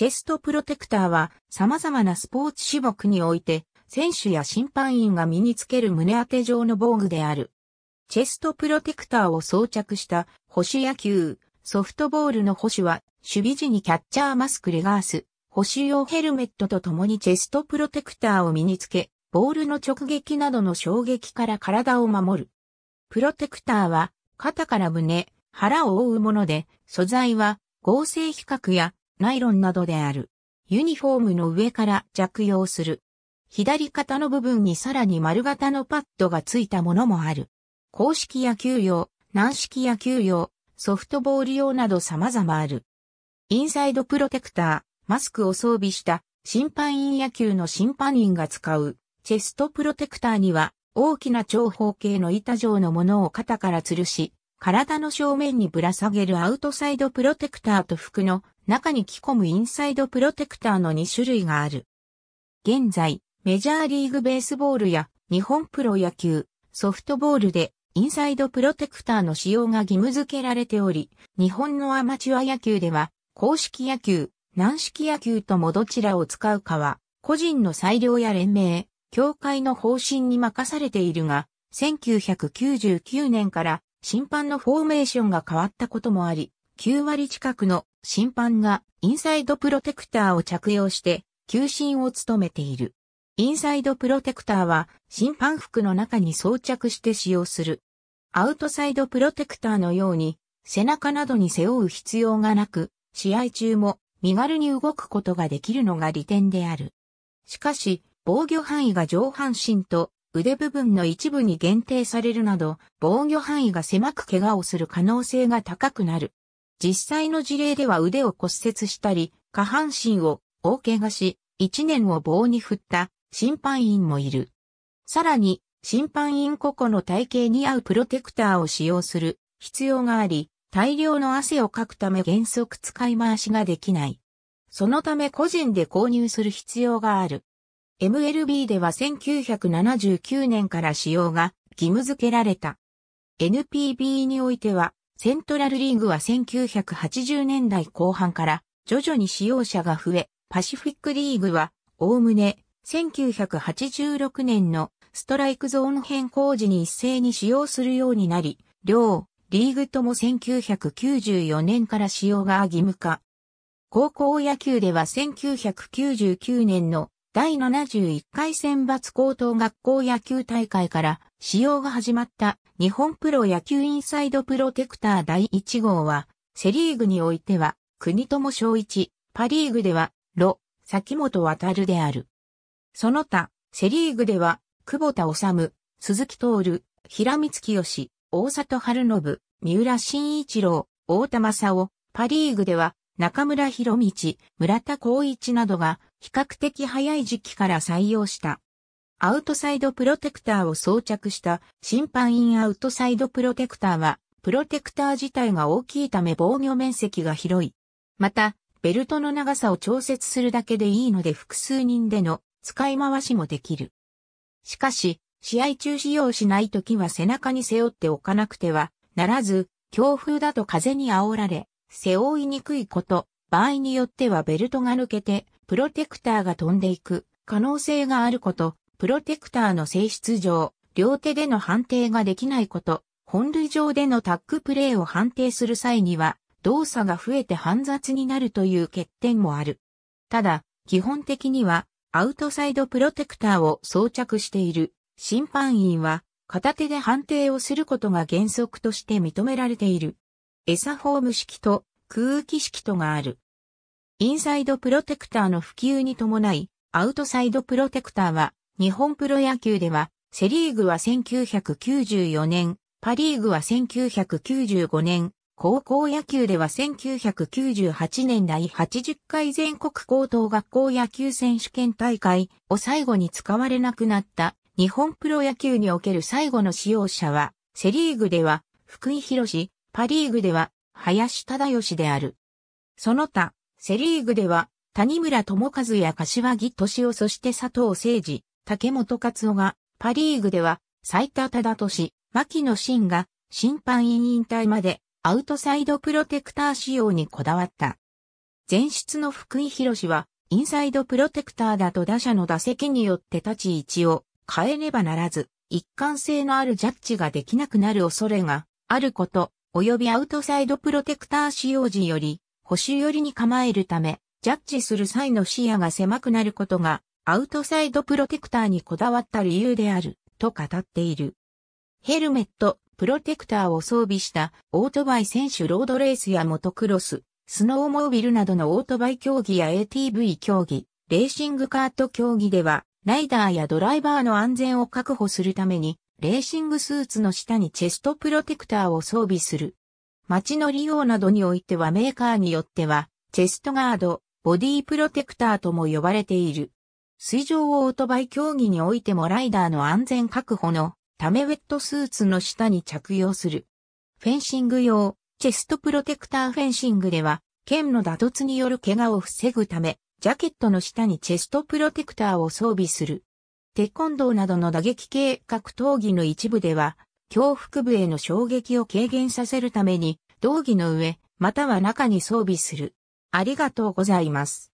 チェストプロテクターは様々なスポーツ種目において選手や審判員が身につける胸当て状の防具である。チェストプロテクターを装着した保守野球、ソフトボールの保守は守備時にキャッチャーマスクレガース、保守用ヘルメットと共にチェストプロテクターを身につけ、ボールの直撃などの衝撃から体を守る。プロテクターは肩から胸、腹を覆うもので、素材は合成皮革やナイロンなどである。ユニフォームの上から着用する。左肩の部分にさらに丸型のパッドがついたものもある。公式野球用、軟式野球用、ソフトボール用など様々ある。インサイドプロテクター、マスクを装備した審判員野球の審判員が使うチェストプロテクターには大きな長方形の板状のものを肩から吊るし、体の正面にぶら下げるアウトサイドプロテクターと服の中に着込むインサイドプロテクターの2種類がある。現在、メジャーリーグベースボールや日本プロ野球、ソフトボールでインサイドプロテクターの使用が義務付けられており、日本のアマチュア野球では、公式野球、軟式野球ともどちらを使うかは、個人の裁量や連盟、協会の方針に任されているが、1999年から審判のフォーメーションが変わったこともあり、9割近くの審判がインサイドプロテクターを着用して球審を務めている。インサイドプロテクターは審判服の中に装着して使用する。アウトサイドプロテクターのように背中などに背負う必要がなく、試合中も身軽に動くことができるのが利点である。しかし、防御範囲が上半身と腕部分の一部に限定されるなど、防御範囲が狭く怪我をする可能性が高くなる。実際の事例では腕を骨折したり、下半身を大怪我し、1年を棒に振った審判員もいる。さらに、審判員個々の体型に合うプロテクターを使用する必要があり、大量の汗をかくため原則使い回しができない。そのため個人で購入する必要がある。MLB では1979年から使用が義務付けられた。NPB においてはセントラルリーグは1980年代後半から徐々に使用者が増え、パシフィックリーグは、おおむね、1986年のストライクゾーン変更時に一斉に使用するようになり、両リーグとも1994年から使用が義務化。高校野球では1999年の第71回選抜高等学校野球大会から使用が始まった日本プロ野球インサイドプロテクター第1号は、セリーグにおいては、国友正一、パリーグでは、ロ、崎本渡るである。その他、セリーグでは、久保田治、鈴木徹、平光清、大里春信、三浦慎一郎、大田正夫、パリーグでは、中村博道、村田光一などが、比較的早い時期から採用した。アウトサイドプロテクターを装着した審判員アウトサイドプロテクターは、プロテクター自体が大きいため防御面積が広い。また、ベルトの長さを調節するだけでいいので複数人での使い回しもできる。しかし、試合中使用しないときは背中に背負っておかなくてはならず、強風だと風に煽られ、背負いにくいこと、場合によってはベルトが抜けて、プロテクターが飛んでいく可能性があること、プロテクターの性質上、両手での判定ができないこと、本塁上でのタックプレーを判定する際には、動作が増えて煩雑になるという欠点もある。ただ、基本的には、アウトサイドプロテクターを装着している審判員は、片手で判定をすることが原則として認められている。エサフォーム式と空気式とがある。インサイドプロテクターの普及に伴い、アウトサイドプロテクターは日本プロ野球では、セリーグは1994年、パリーグは1995年、高校野球では1998年第80回全国高等学校野球選手権大会を最後に使われなくなった日本プロ野球における最後の使用者は、セリーグでは福井博士、パリーグでは林忠義である。その他、セリーグでは谷村智和や柏木敏夫そして佐藤誠二、竹本勝夫が、パリーグでは、最多忠俊、牧野真が、審判員引退まで、アウトサイドプロテクター仕様にこだわった。前出の福井博は、インサイドプロテクターだと打者の打席によって立ち位置を変えねばならず、一貫性のあるジャッジができなくなる恐れがあること、及びアウトサイドプロテクター使用時より、保守寄りに構えるため、ジャッジする際の視野が狭くなることがアウトサイドプロテクターにこだわった理由である、と語っている。ヘルメット、プロテクターを装備したオートバイ選手ロードレースやモトクロス、スノーモービルなどのオートバイ競技や ATV 競技、レーシングカート競技では、ライダーやドライバーの安全を確保するために、レーシングスーツの下にチェストプロテクターを装備する。街の利用などにおいてはメーカーによっては、チェストガード、ボディプロテクターとも呼ばれている。水上オートバイ競技においてもライダーの安全確保のためウェットスーツの下に着用する。フェンシング用、チェストプロテクターフェンシングでは、剣の打突による怪我を防ぐため、ジャケットの下にチェストプロテクターを装備する。テコンドーなどの打撃系格闘技の一部では、胸腹部への衝撃を軽減させるために、道着の上、または中に装備する。ありがとうございます。